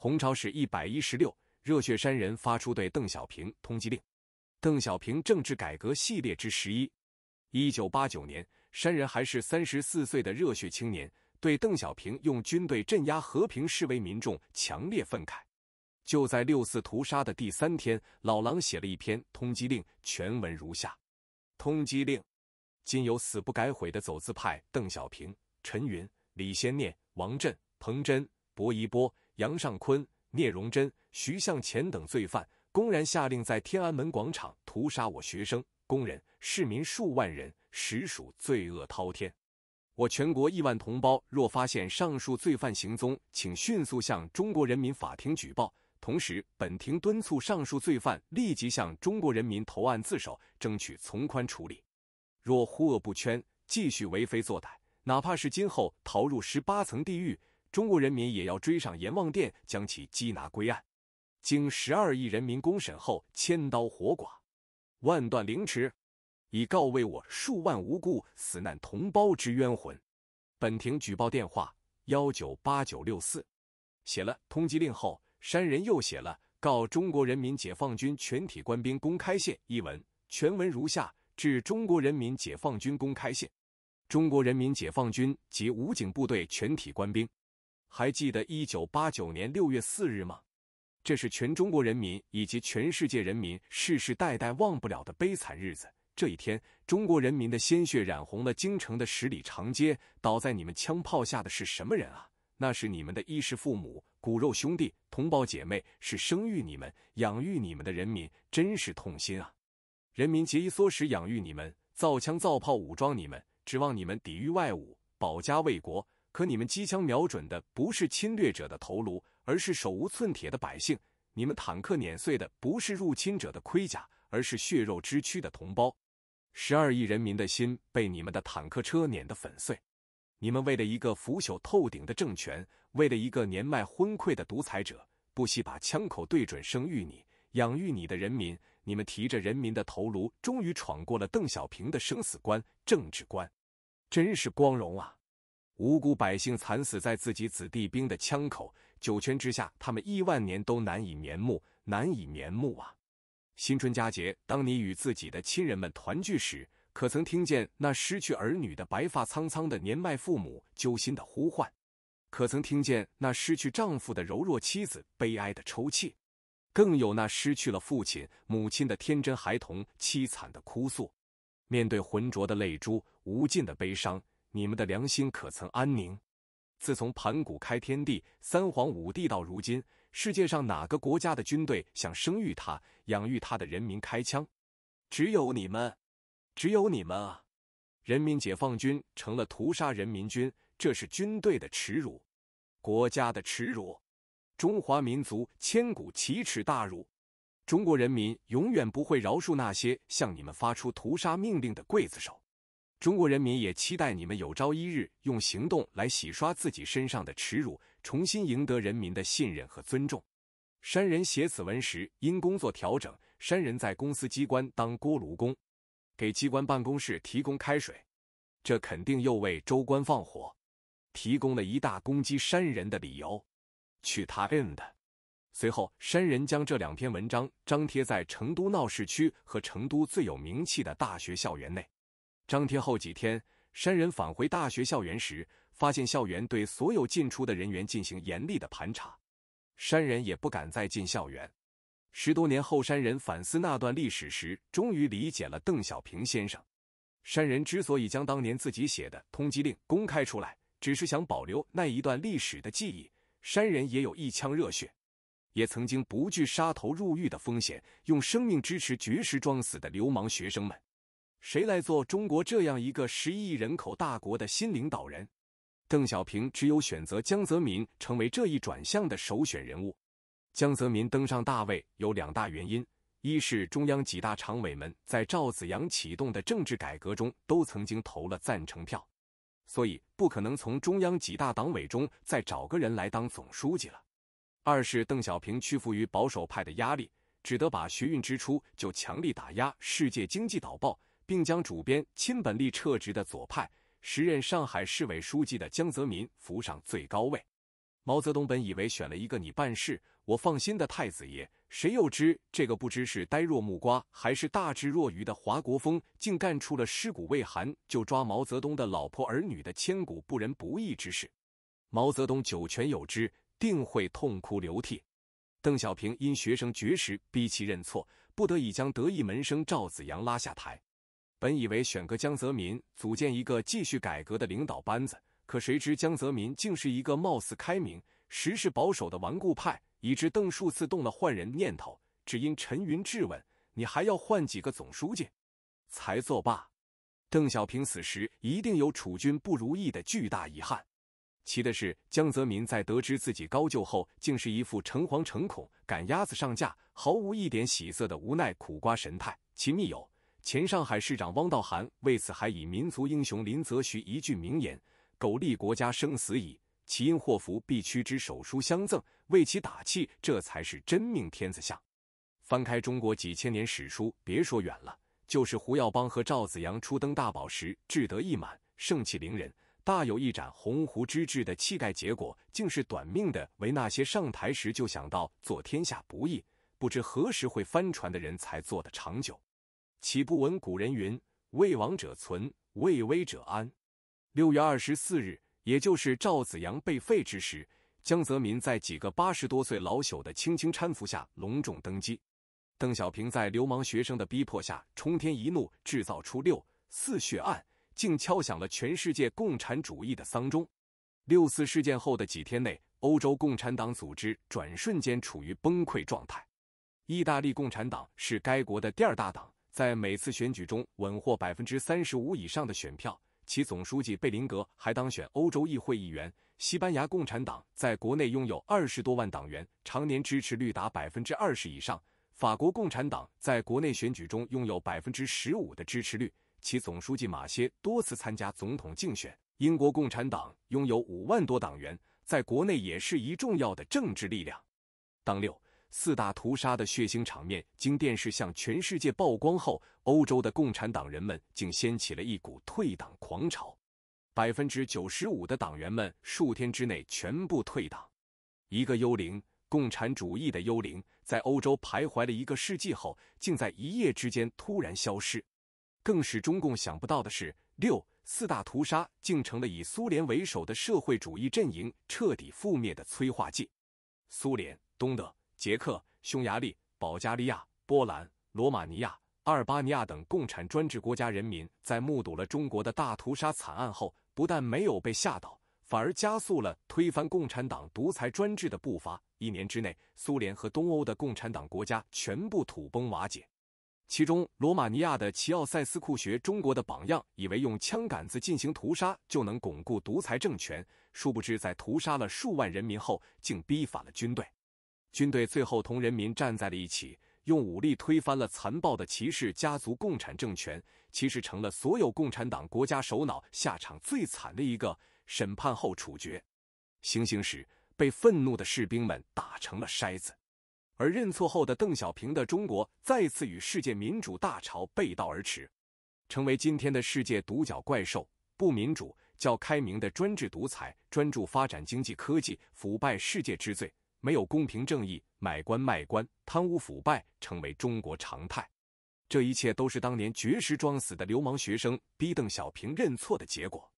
红潮史一百一十六，热血山人发出对邓小平通缉令，邓小平政治改革系列之十一。一九八九年，山人还是三十四岁的热血青年，对邓小平用军队镇压和平示威民众强烈愤慨。就在六四屠杀的第三天，老狼写了一篇通缉令，全文如下：通缉令，今有死不改悔的走资派邓小平、陈云、李先念、王震、彭真、薄一波。杨尚坤、聂荣臻、徐向前等罪犯公然下令在天安门广场屠杀我学生、工人、市民数万人，实属罪恶滔天。我全国亿万同胞若发现上述罪犯行踪，请迅速向中国人民法庭举报。同时，本庭敦促上述罪犯立即向中国人民投案自首，争取从宽处理。若忽恶不圈，继续为非作歹，哪怕是今后逃入十八层地狱。中国人民也要追上阎王殿，将其缉拿归案。经十二亿人民公审后，千刀活剐，万段凌迟，以告慰我数万无辜死难同胞之冤魂。本庭举报电话：幺九八九六四。写了通缉令后，山人又写了《告中国人民解放军全体官兵公开信》一文，全文如下：致中国人民解放军公开信，中国人民解放军及武警部队全体官兵。还记得一九八九年六月四日吗？这是全中国人民以及全世界人民世世代代忘不了的悲惨日子。这一天，中国人民的鲜血染红了京城的十里长街。倒在你们枪炮下的是什么人啊？那是你们的衣食父母、骨肉兄弟、同胞姐妹，是生育你们、养育你们的人民，真是痛心啊！人民节衣缩食养育你们，造枪造炮武装你们，指望你们抵御外侮、保家卫国。可你们机枪瞄准的不是侵略者的头颅，而是手无寸铁的百姓；你们坦克碾碎的不是入侵者的盔甲，而是血肉之躯的同胞。十二亿人民的心被你们的坦克车碾得粉碎。你们为了一个腐朽透顶的政权，为了一个年迈昏聩的独裁者，不惜把枪口对准生育你、养育你的人民。你们提着人民的头颅，终于闯过了邓小平的生死关、政治关，真是光荣啊！无辜百姓惨死在自己子弟兵的枪口，九泉之下，他们亿万年都难以瞑目，难以瞑目啊！新春佳节，当你与自己的亲人们团聚时，可曾听见那失去儿女的白发苍苍的年迈父母揪心的呼唤？可曾听见那失去丈夫的柔弱妻子悲哀的抽泣？更有那失去了父亲母亲的天真孩童凄惨的哭诉。面对浑浊的泪珠，无尽的悲伤。你们的良心可曾安宁？自从盘古开天地，三皇五帝到如今，世界上哪个国家的军队想生育他、养育他的人民开枪？只有你们，只有你们啊！人民解放军成了屠杀人民军，这是军队的耻辱，国家的耻辱，中华民族千古奇耻大辱！中国人民永远不会饶恕那些向你们发出屠杀命令的刽子手。中国人民也期待你们有朝一日用行动来洗刷自己身上的耻辱，重新赢得人民的信任和尊重。山人写此文时，因工作调整，山人在公司机关当锅炉工，给机关办公室提供开水，这肯定又为州官放火提供了一大攻击山人的理由。去他 M 的！随后，山人将这两篇文章张贴在成都闹市区和成都最有名气的大学校园内。张贴后几天，山人返回大学校园时，发现校园对所有进出的人员进行严厉的盘查，山人也不敢再进校园。十多年后，山人反思那段历史时，终于理解了邓小平先生。山人之所以将当年自己写的通缉令公开出来，只是想保留那一段历史的记忆。山人也有一腔热血，也曾经不惧杀头入狱的风险，用生命支持绝食装死的流氓学生们。谁来做中国这样一个十亿人口大国的新领导人？邓小平只有选择江泽民成为这一转向的首选人物。江泽民登上大位有两大原因：一是中央几大常委们在赵紫阳启动的政治改革中都曾经投了赞成票，所以不可能从中央几大党委中再找个人来当总书记了；二是邓小平屈服于保守派的压力，只得把学运之初就强力打压《世界经济导报》。并将主编亲本立撤职的左派，时任上海市委书记的江泽民扶上最高位。毛泽东本以为选了一个你办事我放心的太子爷，谁又知这个不知是呆若木瓜还是大智若愚的华国锋，竟干出了尸骨未寒就抓毛泽东的老婆儿女的千古不仁不义之事。毛泽东九泉有知，定会痛哭流涕。邓小平因学生绝食逼其认错，不得已将得意门生赵子阳拉下台。本以为选个江泽民组建一个继续改革的领导班子，可谁知江泽民竟是一个貌似开明、实是保守的顽固派，以致邓数次动了换人念头，只因陈云质问：“你还要换几个总书记？”才作罢。邓小平死时一定有储君不如意的巨大遗憾。奇的是，江泽民在得知自己高就后，竟是一副诚惶诚恐、赶鸭子上架、毫无一点喜色的无奈苦瓜神态。其密友。前上海市长汪道涵为此还以民族英雄林则徐一句名言：“苟利国家生死以，其因祸福必趋之。”手书相赠，为其打气。这才是真命天子相。翻开中国几千年史书，别说远了，就是胡耀邦和赵子阳初登大宝时志得意满、盛气凌人，大有一展鸿鹄之志的气概，结果竟是短命的。为那些上台时就想到做天下不易，不知何时会翻船的人才做得长久。岂不闻古人云：“为亡者存，为危者安。”六月二十四日，也就是赵子阳被废之时，江泽民在几个八十多岁老朽的轻轻搀扶下隆重登基。邓小平在流氓学生的逼迫下冲天一怒，制造出六四血案，竟敲响了全世界共产主义的丧钟。六四事件后的几天内，欧洲共产党组织转瞬间处于崩溃状态。意大利共产党是该国的第二大党。在每次选举中稳获百分之三十五以上的选票，其总书记贝林格还当选欧洲议会议员。西班牙共产党在国内拥有二十多万党员，常年支持率达百分之二十以上。法国共产党在国内选举中拥有百分之十五的支持率，其总书记马歇多次参加总统竞选。英国共产党拥有五万多党员，在国内也是一重要的政治力量。当六。四大屠杀的血腥场面经电视向全世界曝光后，欧洲的共产党人们竟掀起了一股退党狂潮，百分之九十五的党员们数天之内全部退党。一个幽灵，共产主义的幽灵，在欧洲徘徊了一个世纪后，竟在一夜之间突然消失。更使中共想不到的是，六四大屠杀竟成了以苏联为首的社会主义阵营彻底覆灭的催化剂。苏联、东德。捷克、匈牙利、保加利亚、波兰、罗马尼亚、阿尔巴尼亚等共产专制国家人民，在目睹了中国的大屠杀惨案后，不但没有被吓倒，反而加速了推翻共产党独裁专制的步伐。一年之内，苏联和东欧的共产党国家全部土崩瓦解。其中，罗马尼亚的齐奥塞斯库学中国的榜样，以为用枪杆子进行屠杀就能巩固独裁政权，殊不知在屠杀了数万人民后，竟逼反了军队。军队最后同人民站在了一起，用武力推翻了残暴的骑士家族共产政权。骑士成了所有共产党国家首脑下场最惨的一个，审判后处决，行刑时被愤怒的士兵们打成了筛子。而认错后的邓小平的中国再次与世界民主大潮背道而驰，成为今天的世界独角怪兽，不民主、较开明的专制独裁，专注发展经济科技，腐败世界之最。没有公平正义，买官卖官、贪污腐败成为中国常态。这一切都是当年绝食装死的流氓学生逼邓小平认错的结果。